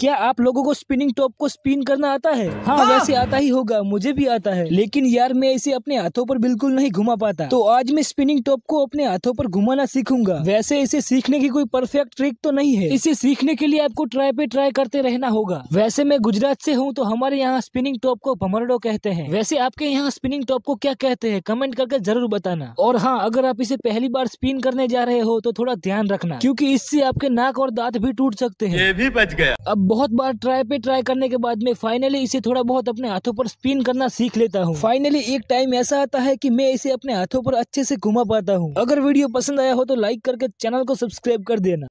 क्या आप लोगों को स्पिनिंग टॉप को स्पिन करना आता है हाँ, हाँ वैसे आता ही होगा मुझे भी आता है लेकिन यार मैं इसे अपने हाथों पर बिल्कुल नहीं घुमा पाता तो आज मैं स्पिनिंग टॉप को अपने हाथों पर घुमाना सीखूंगा वैसे इसे सीखने की कोई परफेक्ट ट्रिक तो नहीं है इसे सीखने के लिए आपको ट्राई पे ट्राई करते रहना होगा वैसे मैं गुजरात ऐसी हूँ तो हमारे यहाँ स्पिनिंग टॉप को भमरडो कहते हैं वैसे आपके यहाँ स्पिनिंग टॉप को क्या कहते हैं कमेंट करके जरूर बताना और हाँ अगर आप इसे पहली बार स्पिन करने जा रहे हो तो थोड़ा ध्यान रखना क्यूँकी इससे आपके नाक और दांत भी टूट सकते हैं ये भी बच गया अब बहुत बार ट्राई पे ट्राई करने के बाद में फाइनली इसे थोड़ा बहुत अपने हाथों पर स्पिन करना सीख लेता हूँ फाइनली एक टाइम ऐसा आता है कि मैं इसे अपने हाथों पर अच्छे से घुमा पाता हूँ अगर वीडियो पसंद आया हो तो लाइक करके चैनल को सब्सक्राइब कर देना